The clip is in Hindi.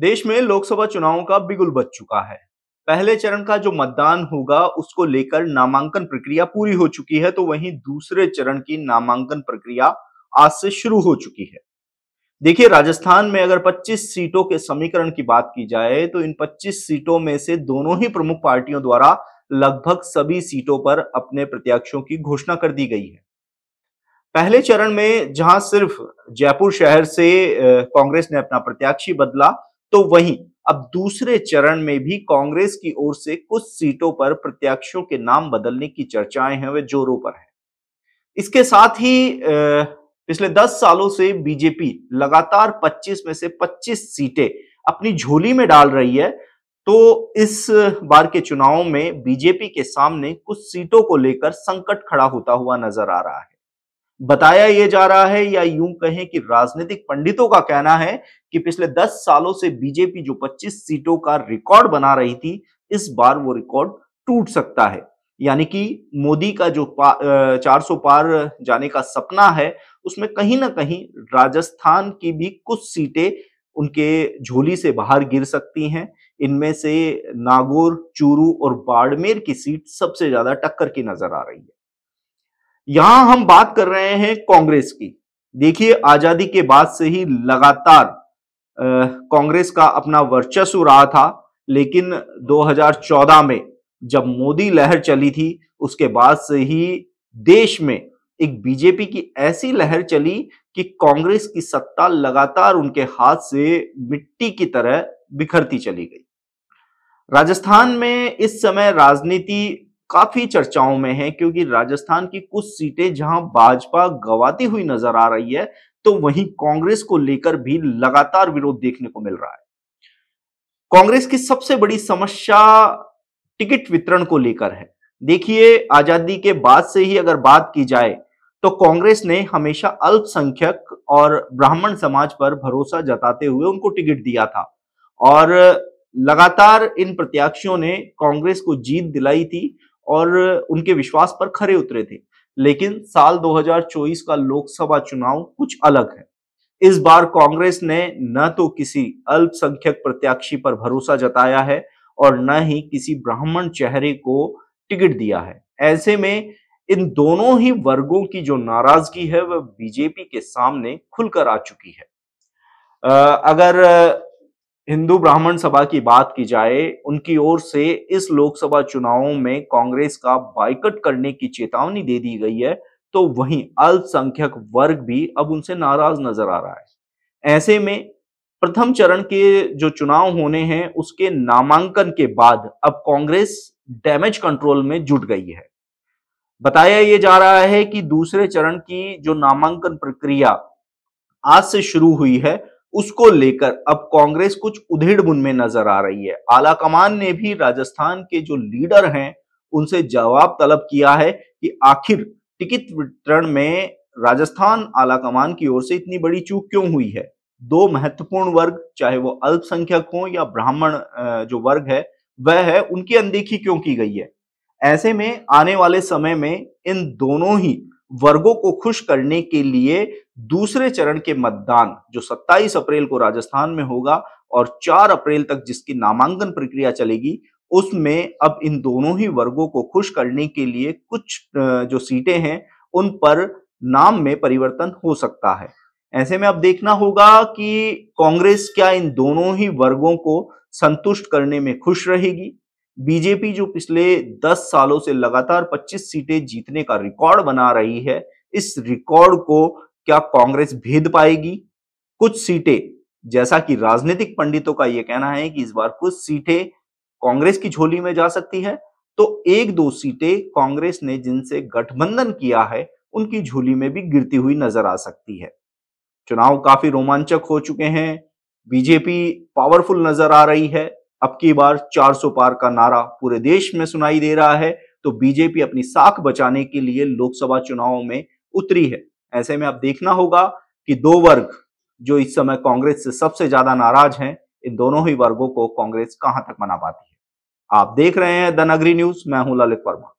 देश में लोकसभा चुनावों का बिगुल बच चुका है पहले चरण का जो मतदान होगा उसको लेकर नामांकन प्रक्रिया पूरी हो चुकी है तो वहीं दूसरे चरण की नामांकन प्रक्रिया आज से शुरू हो चुकी है देखिए राजस्थान में अगर 25 सीटों के समीकरण की बात की जाए तो इन 25 सीटों में से दोनों ही प्रमुख पार्टियों द्वारा लगभग सभी सीटों पर अपने प्रत्याशियों की घोषणा कर दी गई है पहले चरण में जहां सिर्फ जयपुर शहर से कांग्रेस ने अपना प्रत्याशी बदला तो वहीं अब दूसरे चरण में भी कांग्रेस की ओर से कुछ सीटों पर प्रत्याशियों के नाम बदलने की चर्चाएं हैं वे जोरों पर हैं इसके साथ ही पिछले 10 सालों से बीजेपी लगातार 25 में से 25 सीटें अपनी झोली में डाल रही है तो इस बार के चुनाव में बीजेपी के सामने कुछ सीटों को लेकर संकट खड़ा होता हुआ नजर आ रहा है बताया ये जा रहा है या यूं कहें कि राजनीतिक पंडितों का कहना है कि पिछले 10 सालों से बीजेपी जो 25 सीटों का रिकॉर्ड बना रही थी इस बार वो रिकॉर्ड टूट सकता है यानी कि मोदी का जो चार सौ पार जाने का सपना है उसमें कहीं ना कहीं राजस्थान की भी कुछ सीटें उनके झोली से बाहर गिर सकती हैं इनमें से नागौर चूरू और बाड़मेर की सीट सबसे ज्यादा टक्कर की नजर आ रही है यहां हम बात कर रहे हैं कांग्रेस की देखिए आजादी के बाद से ही लगातार कांग्रेस का अपना वर्चस्व रहा था लेकिन 2014 में जब मोदी लहर चली थी उसके बाद से ही देश में एक बीजेपी की ऐसी लहर चली कि कांग्रेस की सत्ता लगातार उनके हाथ से मिट्टी की तरह बिखरती चली गई राजस्थान में इस समय राजनीति काफी चर्चाओं में है क्योंकि राजस्थान की कुछ सीटें जहां भाजपा गवाती हुई नजर आ रही है तो वहीं कांग्रेस को लेकर भी लगातार विरोध देखने को मिल रहा है कांग्रेस की सबसे बड़ी समस्या टिकट वितरण को लेकर है देखिए आजादी के बाद से ही अगर बात की जाए तो कांग्रेस ने हमेशा अल्पसंख्यक और ब्राह्मण समाज पर भरोसा जताते हुए उनको टिकट दिया था और लगातार इन प्रत्याशियों ने कांग्रेस को जीत दिलाई थी और उनके विश्वास पर खरे उतरे थे लेकिन साल 2024 का लोकसभा चुनाव कुछ अलग है इस बार कांग्रेस ने न तो किसी अल्पसंख्यक प्रत्याशी पर भरोसा जताया है और न ही किसी ब्राह्मण चेहरे को टिकट दिया है ऐसे में इन दोनों ही वर्गों की जो नाराजगी है वह बीजेपी के सामने खुलकर आ चुकी है अगर हिंदू ब्राह्मण सभा की बात की जाए उनकी ओर से इस लोकसभा चुनाव में कांग्रेस का बाइकट करने की चेतावनी दे दी गई है तो वहीं अल्पसंख्यक वर्ग भी अब उनसे नाराज नजर आ रहा है ऐसे में प्रथम चरण के जो चुनाव होने हैं उसके नामांकन के बाद अब कांग्रेस डैमेज कंट्रोल में जुट गई है बताया ये जा रहा है कि दूसरे चरण की जो नामांकन प्रक्रिया आज से शुरू हुई है उसको लेकर अब कांग्रेस कुछ उधेड़ बुन में नजर आ रही है आला कमान ने भी राजस्थान के जो लीडर हैं उनसे जवाब तलब किया है कि आखिर टिकट वितरण में राजस्थान आला कमान की ओर से इतनी बड़ी चूक क्यों हुई है दो महत्वपूर्ण वर्ग चाहे वो अल्पसंख्यक हो या ब्राह्मण जो वर्ग है वह है उनकी अनदेखी क्यों की गई है ऐसे में आने वाले समय में इन दोनों ही वर्गों को खुश करने के लिए दूसरे चरण के मतदान जो 27 अप्रैल को राजस्थान में होगा और 4 अप्रैल तक जिसकी नामांकन प्रक्रिया चलेगी उसमें अब इन दोनों ही वर्गों को खुश करने के लिए कुछ जो सीटें हैं उन पर नाम में परिवर्तन हो सकता है ऐसे में अब देखना होगा कि कांग्रेस क्या इन दोनों ही वर्गों को संतुष्ट करने में खुश रहेगी बीजेपी जो पिछले 10 सालों से लगातार 25 सीटें जीतने का रिकॉर्ड बना रही है इस रिकॉर्ड को क्या कांग्रेस भेद पाएगी कुछ सीटें जैसा कि राजनीतिक पंडितों का यह कहना है कि इस बार कुछ सीटें कांग्रेस की झोली में जा सकती है तो एक दो सीटें कांग्रेस ने जिनसे गठबंधन किया है उनकी झोली में भी गिरती हुई नजर आ सकती है चुनाव काफी रोमांचक हो चुके हैं बीजेपी पावरफुल नजर आ रही है अब की बार 400 पार का नारा पूरे देश में सुनाई दे रहा है तो बीजेपी अपनी साख बचाने के लिए लोकसभा चुनाव में उतरी है ऐसे में अब देखना होगा कि दो वर्ग जो इस समय कांग्रेस से सबसे ज्यादा नाराज हैं इन दोनों ही वर्गों को कांग्रेस कहां तक मना पाती है आप देख रहे हैं द नगरी न्यूज मैं हूं ललित वर्मा